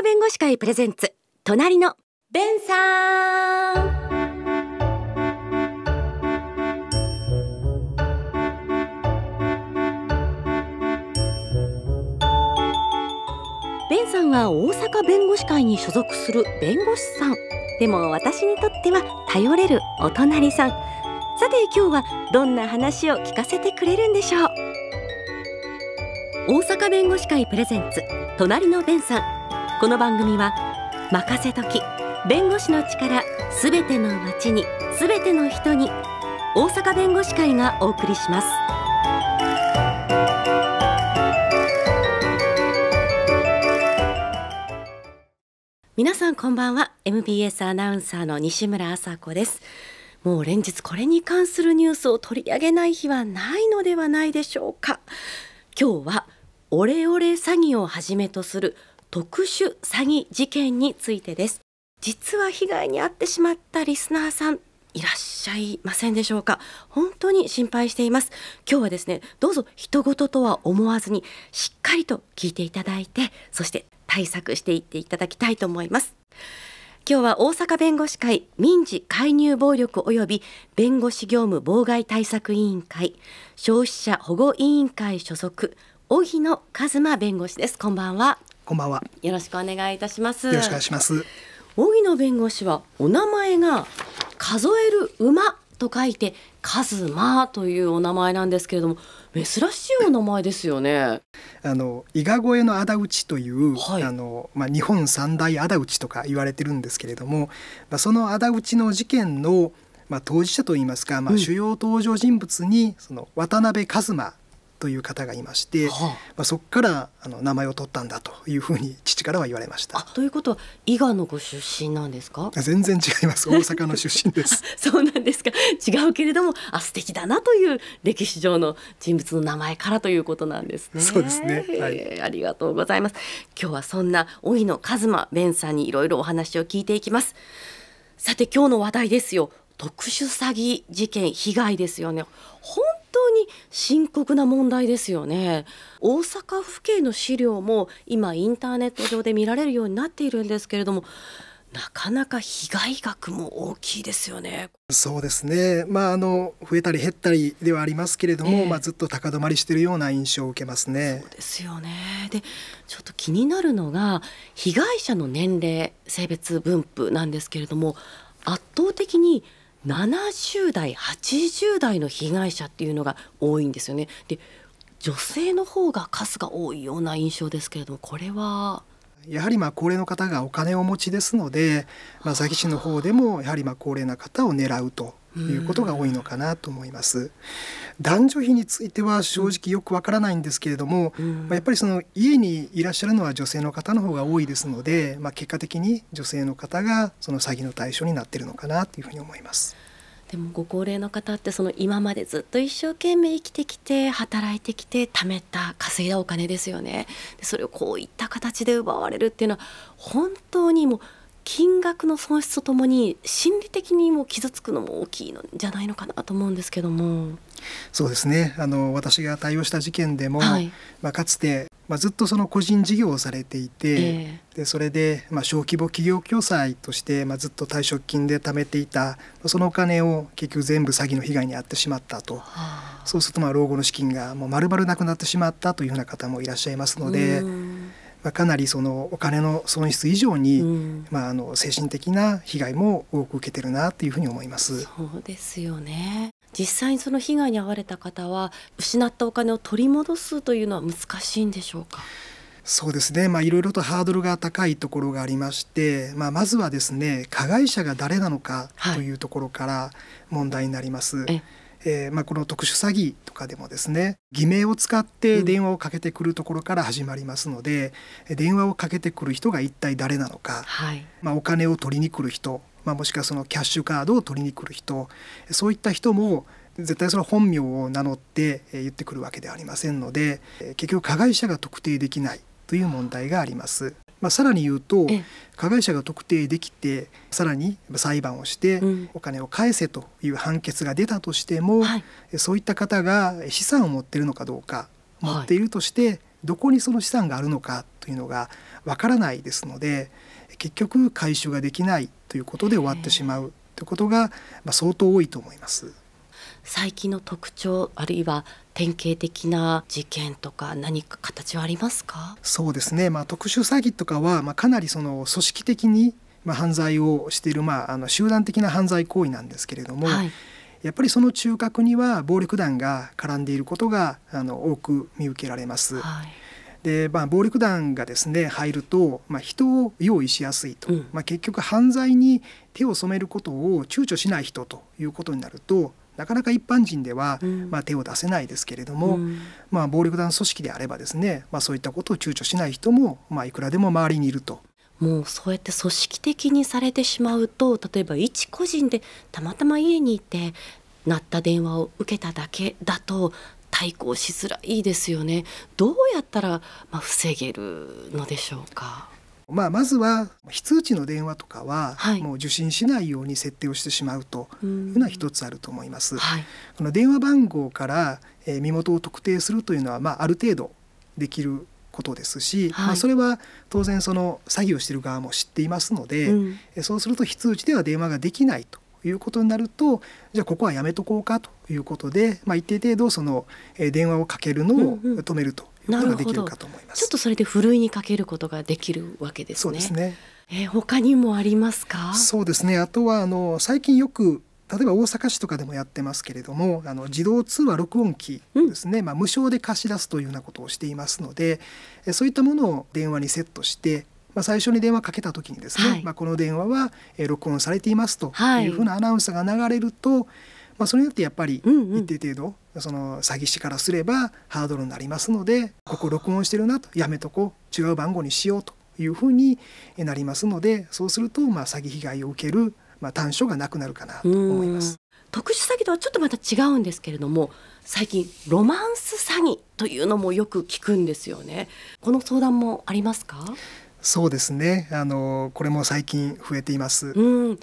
岡弁護士会プレゼンツ隣のベンさんベンさんは大阪弁護士会に所属する弁護士さんでも私にとっては頼れるお隣さんさて今日はどんな話を聞かせてくれるんでしょう大阪弁護士会プレゼンツ隣のベンさんこの番組は任せとき弁護士の力すべての町にすべての人に大阪弁護士会がお送りします皆さんこんばんは MBS アナウンサーの西村麻子ですもう連日これに関するニュースを取り上げない日はないのではないでしょうか今日はオレオレ詐欺をはじめとする特殊詐欺事件についてです実は被害に遭ってしまったリスナーさんいらっしゃいませんでしょうか本当に心配しています今日はですねどうぞ人事とは思わずにしっかりと聞いていただいてそして対策していっていただきたいと思います今日は大阪弁護士会民事介入暴力及び弁護士業務妨害対策委員会消費者保護委員会所属荻野和馬弁護士ですこんばんはこんばんは。よろしくお願いいたします。よろしくお願いします。荻野弁護士はお名前が数える馬と書いてカ馬というお名前なんですけれども珍しいお名前ですよね。あの伊賀越えの仇討ちという、はい、あのまあ、日本三大仇討ちとか言われてるんですけれども、まあ、その仇討ちの事件のまあ、当事者といいますか、まあ、主要登場人物にその渡辺一馬という方がいまして、はあ、まあ、そこからあの名前を取ったんだというふうに父からは言われました。ということは伊賀のご出身なんですか全然違います 大阪の出身です そうなんですか違うけれどもあ素敵だなという歴史上の人物の名前からということなんですね。そうですね、はい、ありがとうございます今日はそんな老野和馬弁さんにいろいろお話を聞いていきます。さて今日の話題ですよ特殊詐欺事件被害ですよね本に深刻な問題ですよね大阪府警の資料も今インターネット上で見られるようになっているんですけれどもなかなか被害額も大きいですよね。そうですね。まああの増えたり減ったりではありますけれども、えー、まあずっと高止まりしているような印象を受けますね。そうですよね。で、ちょっと気になるのが被害者の年齢、性別分布なんですけれども、圧倒的に70代80代の被害者っていうのが多いんですよね。で女性の方が数が多いような印象ですけれどもこれはやはりまあ高齢の方がお金をお持ちですので、まあ、詐欺師の方でもやはりまあ高齢な方を狙うということが多いのかなと思います。男女比については正直よくわからないんですけれども、うん、まやっぱりその家にいらっしゃるのは女性の方の方が多いですので、まあ、結果的に女性の方がその詐欺の対象になっているのかなというふうに思います。でもご高齢の方ってその今までずっと一生懸命生きてきて働いてきて貯めた稼いだお金ですよねそれをこういった形で奪われるっていうのは本当にもう金額の損失とともに心理的にも傷つくのも大きいのじゃないのかなと思うんですけどもそうですねあの私が対応した事件でも、はい、まあ、かつて、まあ、ずっとその個人事業をされていて、えー、でそれで、まあ、小規模企業共済として、まあ、ずっと退職金で貯めていたそのお金を結局全部詐欺の被害に遭ってしまったと、はあ、そうするとまあ老後の資金がもう丸々なくなってしまったというような方もいらっしゃいますので。まあ、かなりそのお金の損失以上に、うん、まあ、あの精神的な被害も多く受けてるなというふうに思います。そうですよね実際にその被害に遭われた方は失ったお金を取り戻すというのは難しいんでしょうかそうですね、まあ、いろいろとハードルが高いところがありまして、まあ、まずはですね加害者が誰なのかというところから問題になります。はいえー、まあ、この特殊詐欺とかでもですね偽名を使って電話をかけてくるところから始まりますので、うん、電話をかけてくる人が一体誰なのか、はい、まあ、お金を取りに来る人、まあ、もしくはそのキャッシュカードを取りに来る人そういった人も絶対その本名を名乗って言ってくるわけではありませんので結局加害者が特定できないという問題がありますまあ、さらに言うと加害者が特定できてさらに裁判をしてお金を返せという判決が出たとしても、うんはい、そういった方が資産を持っているのかどうか持っているとして、はい、どこにその資産があるのかというのがわからないですので結局回収ができないということで終わってしまうということが、ま相当多いと思います。最近の特徴あるいは典型的な事件とか何か形はありますかそうですね、まあ、特殊詐欺とかは、まあ、かなりその組織的に、まあ、犯罪をしている、まあ、あの集団的な犯罪行為なんですけれども、はい、やっぱりその中核には暴力団が絡んでいることがあの多く見受けられます。はいで、まあ、暴力団がですね入ると、まあ、人を用意しやすいと、うん、まあ、結局犯罪に手を染めることを躊躇しない人ということになるとなかなか一般人では、まあ、手を出せないですけれども、うん、まあ、暴力団組織であればですね、まあ、そういったことを躊躇しない人も、まあ、いくらでも周りにいると。もうそうやって組織的にされてしまうと例えば一個人でたまたま家にいて鳴った電話を受けただけだと対抗しづらいですよねどうやったら、まあ、防げるのでしょうかまあ、まずは非通知の電話とかは、もう受信しないように設定をしてしまうというのは一つあると思います。はい、この電話番号から、え身元を特定するというのは、まあ、ある程度できることですし、はい、まあ、それは当然その詐欺をしている側も知っていますので、うん、そうすると非通知では電話ができないということになるとじゃあここはやめとこうかということで、まあ、一定程度その電話をかけるのを止めるときるます。ちょっとそれでふるいにかけることができるわけですね。そうですねえー、他にもありますかそうですねあとはあの最近よく例えば大阪市とかでもやってますけれどもあの自動通話録音機ですね、うん、まあ、無償で貸し出すというようなことをしていますのでそういったものを電話にセットしてまあ、最初に電話かけた時にですね、はい、まあ、この電話は録音されていますというふうなアナウンスが流れると、はいまあ、それによってやっぱり一定程度、その詐欺師からすればハードルになりますのでここ録音してるなとやめとこう違う番号にしようというふうになりますのでそうするとまあ詐欺被害を受けるまあ短所がなくなるかなと思います。特殊詐欺とはちょっとまた違うんですけれども最近ロマンス詐欺というのもよく聞くんですよねこの相談もありますかそうですねあのこれも最近増えています、うん、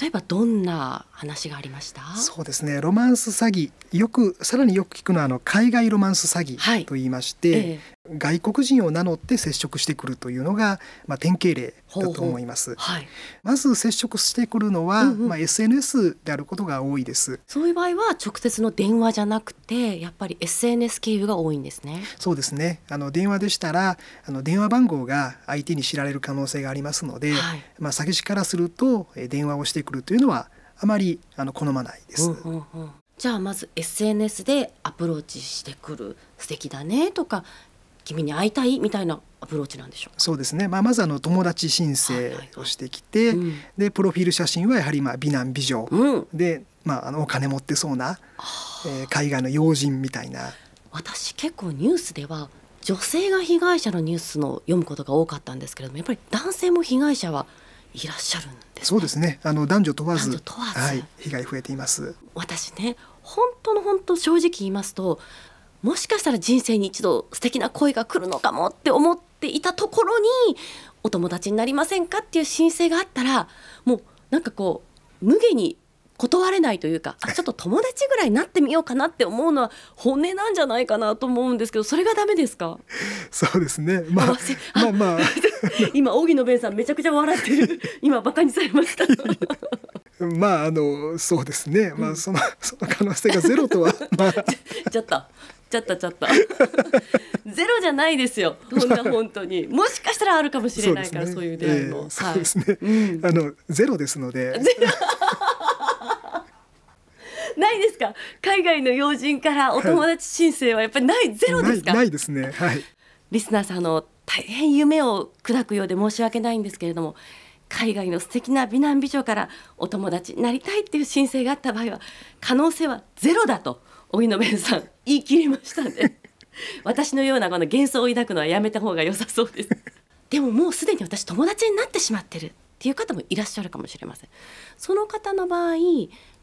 例えばどんな話がありましたそうですねロマンス詐欺よくさらによく聞くのはあの海外ロマンス詐欺と言いまして、外国人を名乗って接触してくるというのが、まあ、典型例だと思います。はい、まず接触してくるのは、うんうん、まあ、SNS であることが多いです。そういう場合は直接の電話じゃなくてやっぱり SNS 経由が多いんですね。そうですねあの電話でしたらあの電話番号が相手に知られる可能性がありますので、はい、まあ、詐欺師からすると電話をしてくるというのはあまりあの好まないです。うんうんうんじゃあまず SNS でアプローチしてくる素敵だねとか君に会いたいみたいなアプローチなんでしょうそうですね、まあ、まずあの友達申請をしてきて、はいはいうん、でプロフィール写真はやはりまあ美男美女、うん、で、まあ、あのお金持ってそうな、えー、海外の要人みたいな。私結構ニュースでは女性が被害者のニュースの読むことが多かったんですけれどもやっぱり男性も被害者はいらっしゃるんです、ね、そうですねあの男女問わずはい、被害増えています私ね本当の本当正直言いますともしかしたら人生に一度素敵な恋が来るのかもって思っていたところにお友達になりませんかっていう申請があったらもうなんかこう無下に断れないというかあ ちょっと友達ぐらいになってみようかなって思うのは本音なんじゃないかなと思うんですけどそれがダメですかそうですね、まあ、まあまあ 今荻野弁さんめちゃくちゃ笑ってる 今バカにされましたまああのそうですね、まあそのその可能性がゼロとは、まあ、ちょっとちゃったちゃった ゼロじゃないですよ 本当本当にもしかしたらあるかもしれないからそう、ね,、いう出会いも、えー、そうですね、うん、あのゼロですので ないですか海外の要人からお友達申請はやっぱりない、はい、ゼロですかないですねはいリスナーさんの大変夢を砕くようで申し訳ないんですけれども海外の素敵な美男美女からお友達になりたいっていう申請があった場合は可能性はゼロだと荻野弁さん言い切りましたね 私のようなこの幻想を抱くのはやめた方が良さそうですでももうすでに私友達になってしまってるっていう方もいらっしゃるかもしれませんその方の場合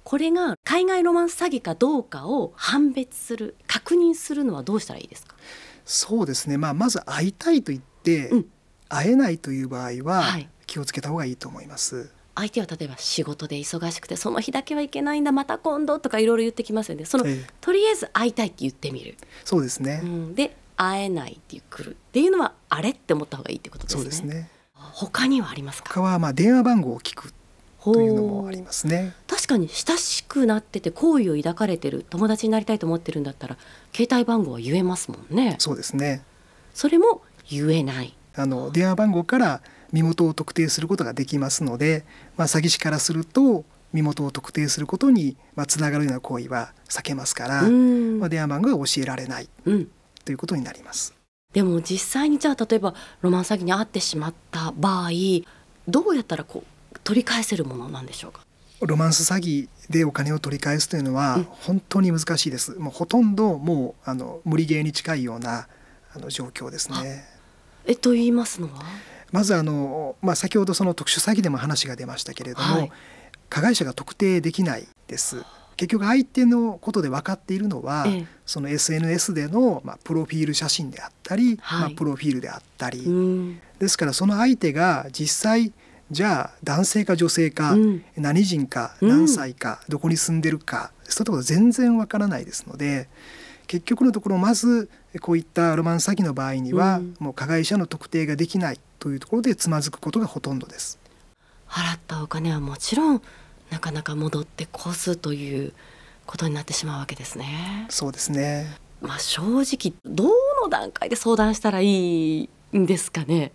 これが海外ロマンス詐欺かどうかを判別する確認するのはどうしたらいいですかそうですね、まあ、まず会いたいと言って、うん、会えないという場合は気をつけた方がいいと思います。はい相手は例えば仕事で忙しくてその日だけはいけないんだまた今度とかいろいろ言ってきますよねその、ええとりあえず会いたいって言ってみるそうですね、うん、で会えないっていう来るっていうのはあれって思った方がいいってことですねそうですね他にはありますか他はまあ電話番号を聞くというのもありますね確かに親しくなってて好意を抱かれてる友達になりたいと思ってるんだったら携帯番号は言えますもんねそうですねそれも言えないあの電話番号から身元を特定することができますので、まあ、詐欺師からすると身元を特定することに、まあ、つながるような行為は避けますから、まあ、電話番号は教えられない、うん、ということになります。でも実際にじゃあ例えばロマン詐欺に遭ってしまった場合どうやったらこう取り返せるものなんでしょうかロマンス詐欺でお金を取り返すというのは本当に難しいです、うん、もうほとんどもうあの無理ゲーに近いようなあの状況ですね。えと言いますのはまずあの、まあ、先ほどその特殊詐欺でも話が出ましたけれども、はい、加害者が特定できないです。結局相手のことで分かっているのは、ええ、その SNS での、まあ、プロフィール写真であったり、はい、まあ、プロフィールであったり、ですからその相手が実際じゃあ男性か女性か、うん、何人か何歳か、うん、どこに住んでるかそういったこと全然分からないですので。結局のところまずこういったロマン詐欺の場合には、もう加害者の特定ができないというところでつまずくことがほとんどです。払ったお金はもちろんなかなか戻ってこすということになってしまうわけですね。そうですね。まあ正直どの段階で相談したらいいんですかね。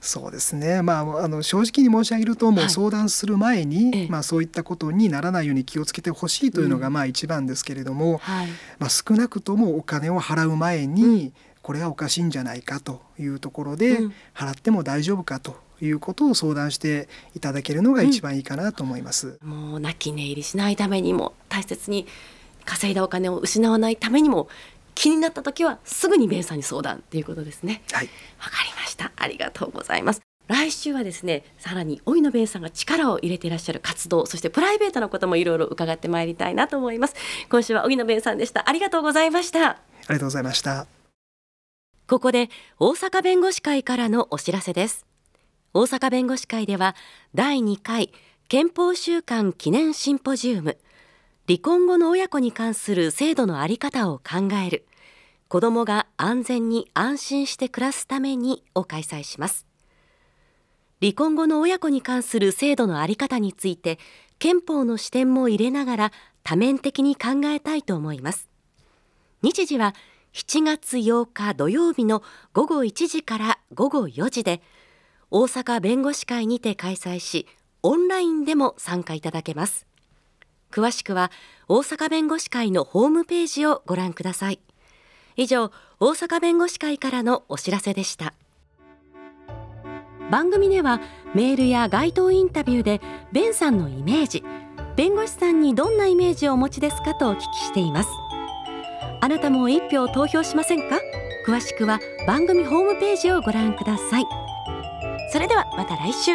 そうですね、まあ、あの正直に申し上げるともう相談する前に、はい、まあ、そういったことにならないように気をつけてほしいというのがまあ一番ですけれども、うんはい、まあ、少なくともお金を払う前に、これはおかしいんじゃないかというところで、払っても大丈夫かということを相談していただけるのが一番いいかなと思います。うん、もう泣き寝入りしないためにも大切に稼いだお金を失わないためにも気になった時はすぐにベンさんに相談ということですねはいわかりましたありがとうございます来週はですねさらに老野ベ弁さんが力を入れていらっしゃる活動そしてプライベートのこともいろいろ伺ってまいりたいなと思います今週は荻野ベ弁さんでしたありがとうございましたありがとうございましたここで大阪弁護士会からのお知らせです大阪弁護士会では第2回憲法週間記念シンポジウム離婚後の親子に関する制度の在り方を考える子どもが安全に安心して暮らすためにを開催します離婚後の親子に関する制度の在り方について憲法の視点も入れながら多面的に考えたいと思います日時は7月8日土曜日の午後1時から午後4時で大阪弁護士会にて開催しオンラインでも参加いただけます詳しくは大阪弁護士会のホームページをご覧ください以上大阪弁護士会からのお知らせでした番組ではメールや街頭インタビューでベンさんのイメージ弁護士さんにどんなイメージをお持ちですかとお聞きしていますあなたも1票投票しませんか詳しくは番組ホームページをご覧くださいそれではまた来週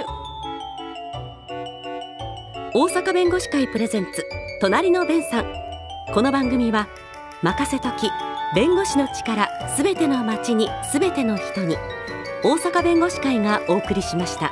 大阪弁護士会プレゼンツ隣の弁さんこの番組は任せとき弁護士の力すべての町にすべての人に大阪弁護士会がお送りしました。